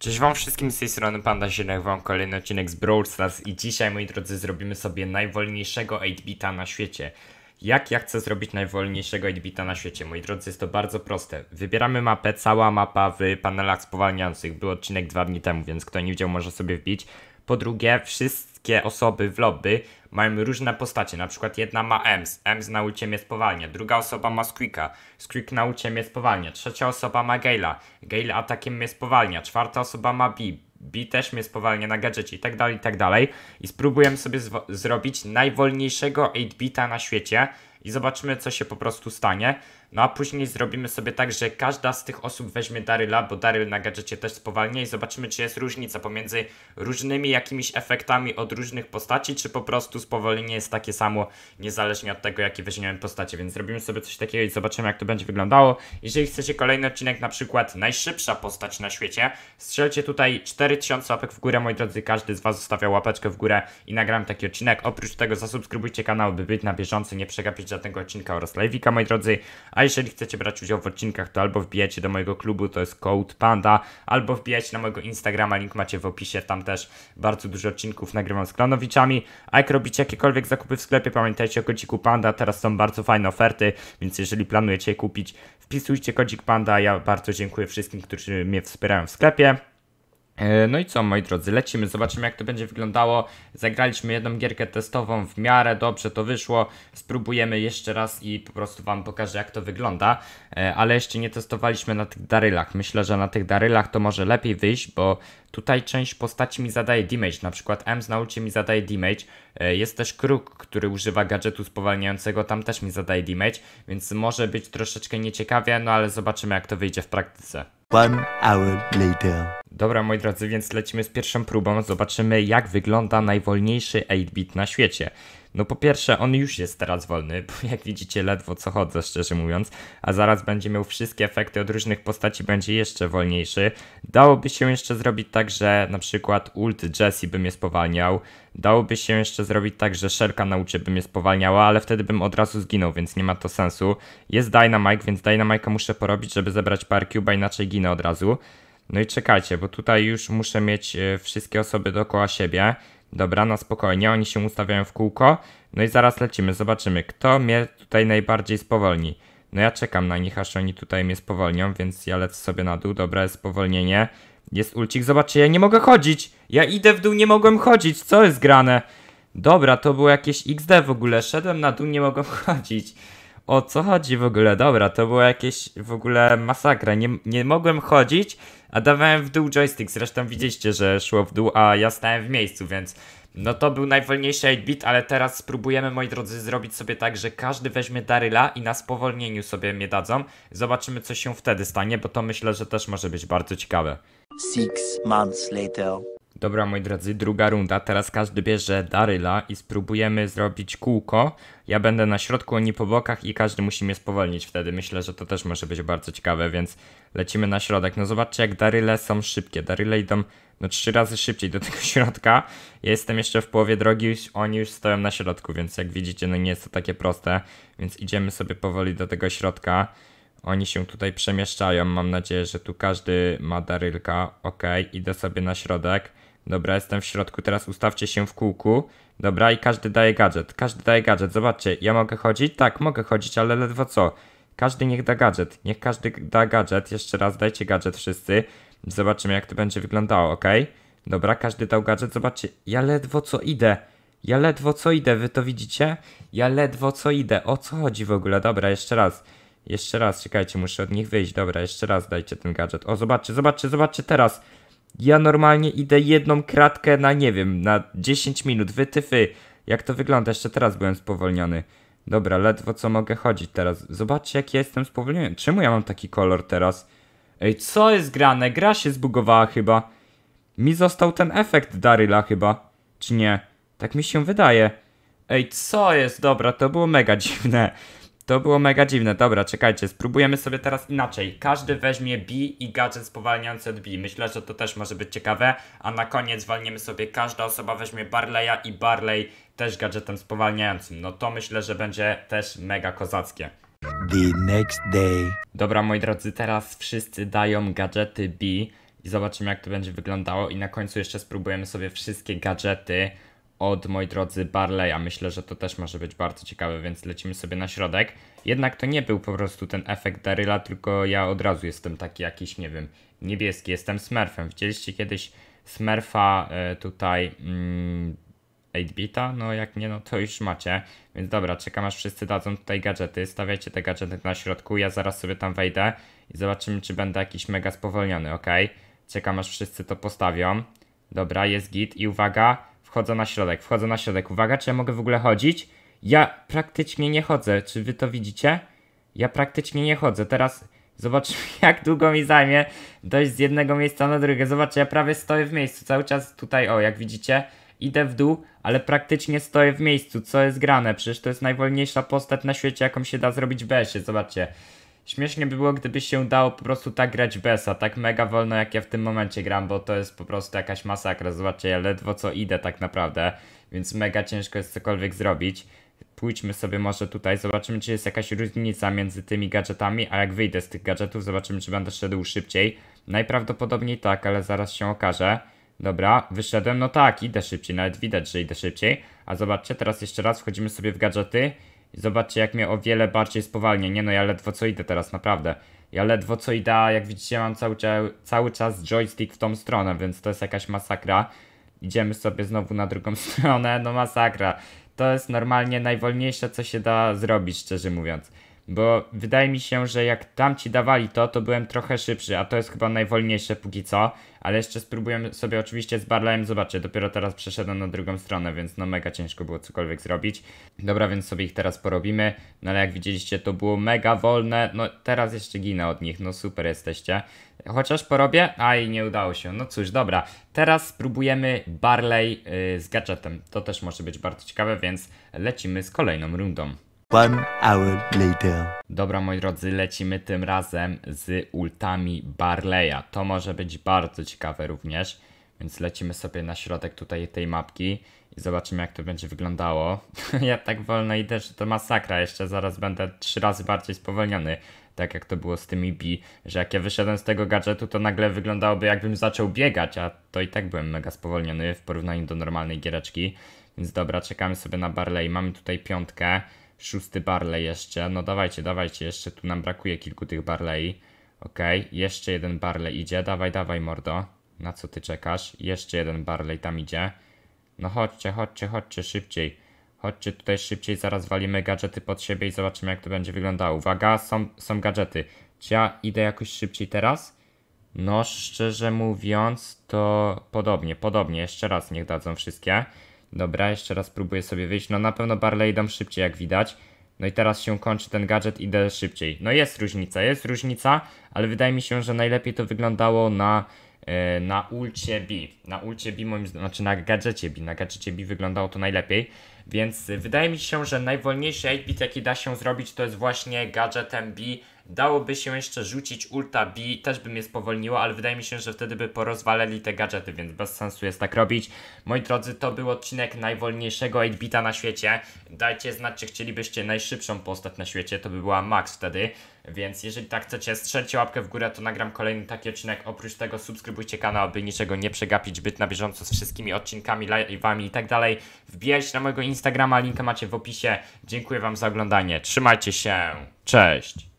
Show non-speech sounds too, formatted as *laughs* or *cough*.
Cześć wam wszystkim z tej strony Panda Zielek, wam kolejny odcinek z Brawl Stars i dzisiaj moi drodzy zrobimy sobie najwolniejszego 8-bita na świecie. Jak ja chcę zrobić najwolniejszego edbita na świecie? Moi drodzy, jest to bardzo proste. Wybieramy mapę, cała mapa w panelach spowalniających. Był odcinek dwa dni temu, więc kto nie widział może sobie wbić. Po drugie, wszystkie osoby w lobby mają różne postacie, na przykład jedna ma EMS, EMS na ulcie mnie spowalnia, druga osoba ma Squeaka, Squeak na ulcie mnie spowalnia, trzecia osoba ma Gale'a, Gale atakiem mnie spowalnia, czwarta osoba ma Bee, bi też mnie spowalnia na gadżecie i tak dalej, i tak dalej. I spróbujemy sobie zrobić najwolniejszego 8-bita na świecie i zobaczymy, co się po prostu stanie. No a później zrobimy sobie tak, że każda z tych osób weźmie Daryla, bo Daryl na gadżecie też spowalnia i zobaczymy, czy jest różnica pomiędzy różnymi jakimiś efektami od różnych postaci, czy po prostu spowolnienie jest takie samo, niezależnie od tego, jakie weźmiemy postacie. Więc zrobimy sobie coś takiego i zobaczymy, jak to będzie wyglądało. Jeżeli chcecie kolejny odcinek, na przykład najszybsza postać na świecie, strzelcie tutaj 4000 łapek w górę, moi drodzy, każdy z Was zostawia łapeczkę w górę i nagram taki odcinek. Oprócz tego zasubskrybujcie kanał, by być na bieżąco, nie przegapić żadnego odcinka oraz live'ika, moi drodzy. A a jeżeli chcecie brać udział w odcinkach, to albo wbijacie do mojego klubu, to jest Code Panda, albo wbijacie na mojego Instagrama, link macie w opisie, tam też bardzo dużo odcinków nagrywam z klanowiczami. A jak robicie jakiekolwiek zakupy w sklepie, pamiętajcie o kodziku Panda, teraz są bardzo fajne oferty, więc jeżeli planujecie je kupić, wpisujcie kodzik Panda. Ja bardzo dziękuję wszystkim, którzy mnie wspierają w sklepie. E, no i co, moi drodzy, lecimy, zobaczymy jak to będzie wyglądało. Zagraliśmy jedną gierkę testową, w miarę dobrze to wyszło. Spróbujemy jeszcze raz i po prostu Wam pokażę jak to wygląda. E, ale jeszcze nie testowaliśmy na tych darylach. Myślę, że na tych darylach to może lepiej wyjść, bo tutaj część postaci mi zadaje damage. Na przykład M z nauczy mi zadaje damage. E, jest też Kruk, który używa gadżetu spowalniającego, tam też mi zadaje damage. Więc może być troszeczkę nieciekawie, no ale zobaczymy jak to wyjdzie w praktyce. One hour later. Dobra, moi drodzy, więc lecimy z pierwszą próbą. Zobaczymy, jak wygląda najwolniejszy 8-bit na świecie. No po pierwsze, on już jest teraz wolny, bo *laughs* jak widzicie, ledwo co chodzę, szczerze mówiąc, a zaraz będzie miał wszystkie efekty od różnych postaci, będzie jeszcze wolniejszy. Dałoby się jeszcze zrobić tak, że na przykład ult Jesse by mnie spowalniał, dałoby się jeszcze zrobić tak, że Sherka na ucie by mnie spowalniała, ale wtedy bym od razu zginął, więc nie ma to sensu. Jest Dynamite, więc Dynamike'a muszę porobić, żeby zebrać par cube'a, inaczej ginę od razu. No i czekajcie, bo tutaj już muszę mieć e, wszystkie osoby dookoła siebie. Dobra, na spokojnie, oni się ustawiają w kółko. No i zaraz lecimy, zobaczymy, kto mnie tutaj najbardziej spowolni. No ja czekam na nich, aż oni tutaj mnie spowolnią, więc ja lecę sobie na dół. Dobra, jest spowolnienie. Jest ulcik, zobaczcie, ja nie mogę chodzić! Ja idę w dół, nie mogłem chodzić, co jest grane? Dobra, to było jakieś XD w ogóle, szedłem na dół, nie mogłem *laughs* chodzić o co chodzi w ogóle, dobra, to była jakieś w ogóle masakra, nie, nie mogłem chodzić, a dawałem w dół joystick, zresztą widzieliście, że szło w dół, a ja stałem w miejscu, więc no to był najwolniejszy 8-bit, ale teraz spróbujemy, moi drodzy, zrobić sobie tak, że każdy weźmie Daryla i na spowolnieniu sobie mnie dadzą. Zobaczymy, co się wtedy stanie, bo to myślę, że też może być bardzo ciekawe. Six months later. Dobra, moi drodzy, druga runda. Teraz każdy bierze Daryla i spróbujemy zrobić kółko. Ja będę na środku, oni po bokach i każdy musi mnie spowolnić wtedy. Myślę, że to też może być bardzo ciekawe, więc lecimy na środek. No zobaczcie, jak Daryle są szybkie. Daryle idą no trzy razy szybciej do *laughs* tego środka. Ja jestem jeszcze w połowie drogi, oni już stoją na środku, więc jak widzicie, no nie jest to takie proste. Więc idziemy sobie powoli do tego środka. Oni się tutaj przemieszczają. Mam nadzieję, że tu każdy ma Darylka. Ok, idę sobie na środek. Dobra, jestem w środku, teraz ustawcie się w kółku. Dobra, i każdy daje gadżet, każdy daje gadżet. Zobaczcie, ja mogę chodzić? Tak, mogę chodzić, ale ledwo co. Każdy niech da gadżet, niech każdy da gadżet. Jeszcze raz dajcie gadżet wszyscy. Zobaczymy jak to będzie wyglądało, ok? Dobra, każdy dał gadżet, zobaczcie, ja ledwo co idę. Ja ledwo co idę, wy to widzicie? Ja ledwo co idę, o co chodzi w ogóle? Dobra, jeszcze raz. Jeszcze raz, czekajcie, muszę od nich wyjść. Dobra, jeszcze raz dajcie ten gadżet. O, zobaczcie, zobaczcie, zobaczcie teraz. Ja normalnie idę jedną kratkę na, nie wiem, na 10 minut, wytyfy. Jak to wygląda? Jeszcze teraz byłem spowolniony. Dobra, ledwo co mogę chodzić teraz. Zobaczcie, jak ja jestem spowolniony. Czemu ja mam taki kolor teraz? Ej, co jest grane? Gra się zbugowała chyba. Mi został ten efekt Daryla chyba. Czy nie? Tak mi się wydaje. Ej, co jest? Dobra, to było mega *laughs* dziwne. To było mega dziwne. Dobra, czekajcie, spróbujemy sobie teraz inaczej. Każdy weźmie B i gadżet spowalniający od B. Myślę, że to też może być ciekawe. A na koniec walniemy sobie, każda osoba weźmie Barleya i Barley też gadżetem spowalniającym. No to myślę, że będzie też mega kozackie. The next day. Dobra, moi drodzy, teraz wszyscy dają gadżety B i zobaczymy, jak to będzie wyglądało. I na końcu jeszcze spróbujemy sobie wszystkie gadżety od, moi drodzy, Barleya. Myślę, że to też może być bardzo ciekawe, więc lecimy sobie na środek. Jednak to nie był po prostu ten efekt Daryla, tylko ja od razu jestem taki jakiś, nie wiem, niebieski. Jestem Smurfem. Widzieliście kiedyś Smurfa y, tutaj... Mm, 8-bita, no jak nie, no to już macie. Więc dobra, czekam aż wszyscy dadzą tutaj gadżety, stawiajcie te gadżety na środku, ja zaraz sobie tam wejdę i zobaczymy, czy będę jakiś mega spowolniony, ok? Czekam aż wszyscy to postawią. Dobra, jest git i uwaga, Wchodzę na środek, wchodzę na środek. Uwaga, czy ja mogę w ogóle chodzić? Ja praktycznie nie chodzę. Czy wy to widzicie? Ja praktycznie nie chodzę. Teraz zobaczmy, *laughs* jak długo mi zajmie dojść z jednego miejsca na drugie. Zobaczcie, ja prawie stoję w miejscu. Cały czas tutaj, o, jak widzicie, idę w dół, ale praktycznie stoję w miejscu. Co jest grane? Przecież to jest najwolniejsza postać na świecie, jaką się da zrobić w Zobaczcie. Śmiesznie by było, gdyby się dało po prostu tak grać besa, tak mega wolno jak ja w tym momencie gram, bo to jest po prostu jakaś masakra, zobaczcie, ja ledwo co idę tak naprawdę, więc mega ciężko jest cokolwiek zrobić. Pójdźmy sobie może tutaj, zobaczymy czy jest jakaś różnica między tymi gadżetami, a jak wyjdę z tych gadżetów, zobaczymy czy będę szedł szybciej. Najprawdopodobniej tak, ale zaraz się okaże. Dobra, wyszedłem, no tak, idę szybciej, nawet widać, że idę szybciej. A zobaczcie, teraz jeszcze raz wchodzimy sobie w gadżety i zobaczcie, jak mnie o wiele bardziej spowalnia. Nie no, ja ledwo co idę teraz, naprawdę. Ja ledwo co idę, jak widzicie, mam cały, cały czas joystick w tą stronę, więc to jest jakaś masakra. Idziemy sobie znowu na drugą *laughs* stronę, no masakra. To jest normalnie najwolniejsze, co się da zrobić, szczerze mówiąc. Bo wydaje mi się, że jak tam ci dawali to, to byłem trochę szybszy, a to jest chyba najwolniejsze póki co. Ale jeszcze spróbuję sobie oczywiście z Barleyem, zobaczę, dopiero teraz przeszedłem na drugą stronę, więc no mega ciężko było cokolwiek zrobić. Dobra, więc sobie ich teraz porobimy, no ale jak widzieliście to było mega wolne, no teraz jeszcze ginę od nich, no super jesteście. Chociaż porobię, a i nie udało się, no cóż, dobra. Teraz spróbujemy Barley yy, z gadżetem, to też może być bardzo ciekawe, więc lecimy z kolejną rundą. One hour later. Dobra moi drodzy, lecimy tym razem z ultami Barleya. To może być bardzo ciekawe również. Więc lecimy sobie na środek tutaj tej mapki i zobaczymy jak to będzie wyglądało. *laughs* ja tak wolno idę, że to masakra. Jeszcze zaraz będę trzy razy bardziej spowolniony. Tak jak to było z tymi B, że jak ja wyszedłem z tego gadżetu, to nagle wyglądałoby jakbym zaczął biegać, a to i tak byłem mega spowolniony w porównaniu do normalnej giereczki. Więc dobra, czekamy sobie na Barley. Mamy tutaj piątkę. Szósty barley jeszcze. No dawajcie, dawajcie. Jeszcze tu nam brakuje kilku tych barley. Okej, okay. jeszcze jeden barley idzie. Dawaj, dawaj, mordo. Na co ty czekasz? Jeszcze jeden barley tam idzie. No chodźcie, chodźcie, chodźcie szybciej. Chodźcie tutaj szybciej, zaraz walimy gadżety pod siebie i zobaczymy jak to będzie wyglądało. Uwaga, są, są gadżety. Czy ja idę jakoś szybciej teraz? No szczerze mówiąc to podobnie, podobnie. Jeszcze raz niech dadzą wszystkie. Dobra, jeszcze raz próbuję sobie wyjść. No na pewno Barley dam szybciej jak widać. No i teraz się kończy ten gadżet, idę szybciej. No jest różnica, jest różnica, ale wydaje mi się, że najlepiej to wyglądało na, e, na ulcie B. Na ulcie B moim zdaniem, znaczy na gadżecie B, na gadżecie B wyglądało to najlepiej. Więc e, wydaje mi się, że najwolniejszy 8-bit jaki da się zrobić to jest właśnie gadżetem B, Dałoby się jeszcze rzucić ulta B, też by mnie spowolniło, ale wydaje mi się, że wtedy by porozwaleli te gadżety, więc bez sensu jest tak robić. Moi drodzy, to był odcinek najwolniejszego 8-bita na świecie. Dajcie znać, czy chcielibyście najszybszą postać na świecie, to by była Max wtedy. Więc jeżeli tak chcecie, strzelcie łapkę w górę, to nagram kolejny taki odcinek. Oprócz tego subskrybujcie kanał, aby niczego nie przegapić, byt na bieżąco z wszystkimi odcinkami, live'ami i tak dalej. Wbijajcie na mojego Instagrama, linka macie w opisie. Dziękuję Wam za oglądanie, trzymajcie się, cześć!